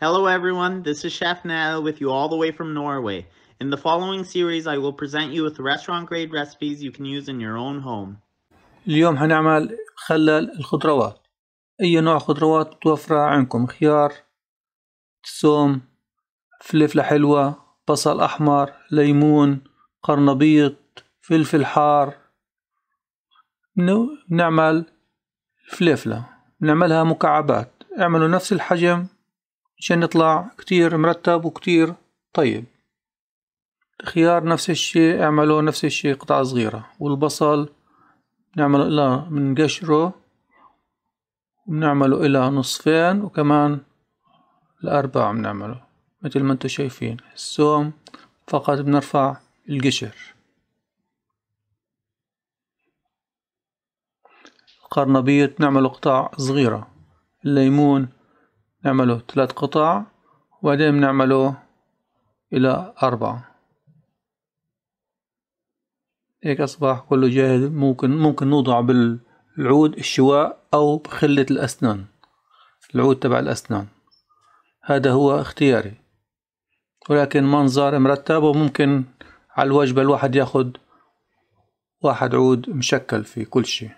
Hello everyone, this is Chef Nell with you all the way from Norway. In the following series I will present you with restaurant grade recipes you can use in your own home. اليوم حنعمل خلل الخضروات أي نوع خضروات متوفرة عندكم خيار ثوم فلفلة حلوة بصل أحمر ليمون قرنبيط فلفل حار بنعمل فلفلة بنعملها مكعبات اعملوا نفس الحجم مشان نطلع كتير مرتب وكتير طيب الخيار نفس الشي اعملوا نفس الشي قطع صغيرة والبصل بنعمله إلى بنقشره ونعمله إلى نصفين وكمان الأرباع بنعمله مثل ما انتو شايفين السوم فقط بنرفع القشر القرنبيط بنعمله قطع صغيرة الليمون نعمله ثلاث قطع وبعدين بنعمله إلى أربعة هيك أصبح كله جاهز ممكن ممكن نوضع بالعود الشواء أو بخلة الأسنان العود تبع الأسنان هذا هو اختياري ولكن منظر مرتب وممكن على الوجبة الواحد ياخد واحد عود مشكل في كل شيء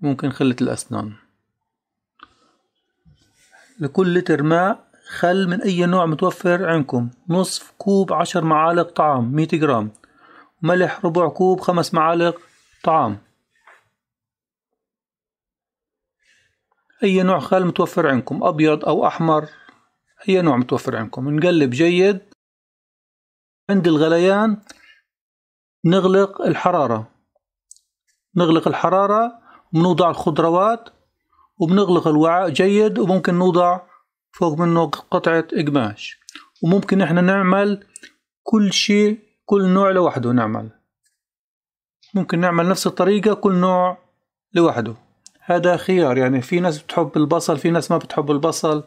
ممكن خلة الأسنان لكل لتر ماء خل من أي نوع متوفر عندكم نصف كوب عشر معالق طعام مية جرام ملح ربع كوب خمس معالق طعام أي نوع خل متوفر عندكم أبيض أو أحمر أي نوع متوفر عندكم نقلب جيد عند الغليان نغلق الحرارة نغلق الحرارة ونوضع الخضروات وبنغلق الوعاء جيد وممكن نوضع فوق منه قطعة قماش وممكن احنا نعمل كل شيء كل نوع لوحده نعمل ممكن نعمل نفس الطريقة كل نوع لوحده هذا خيار يعني في ناس بتحب البصل في ناس ما بتحب البصل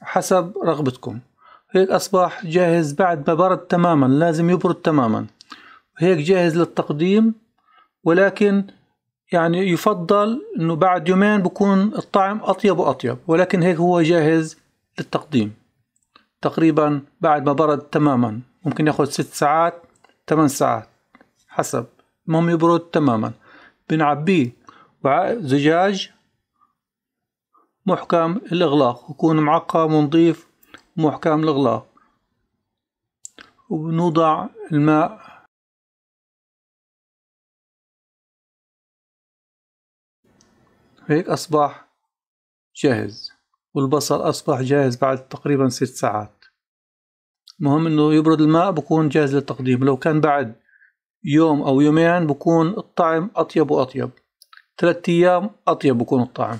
حسب رغبتكم هيك أصبح جاهز بعد ما برد تماما لازم يبرد تماما هيك جاهز للتقديم ولكن يعني يفضل انه بعد يومين بكون الطعم اطيب واطيب ولكن هيك هو جاهز للتقديم تقريبا بعد ما برد تماما ممكن ياخذ ست ساعات ثمان ساعات حسب المهم يبرد تماما بنعبيه وعاء زجاج محكم الإغلاق يكون معقم ونظيف محكم الإغلاق وبنوضع الماء هيك أصبح جاهز والبصل أصبح جاهز بعد تقريبا ست ساعات مهم إنه يبرد الماء بكون جاهز للتقديم لو كان بعد يوم أو يومين بكون الطعم أطيب وأطيب ثلاثة أيام أطيب بكون الطعم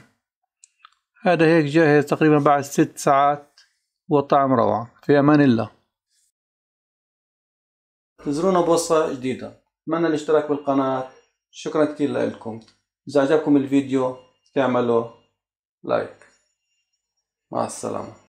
هذا هيك جاهز تقريبا بعد ست ساعات والطعم روعة في أمان الله انتظرونا بوصة جديدة أتمنى الاشتراك بالقناة شكرا كتير لكم إذا عجبكم الفيديو تعملوا لايك مع السلامه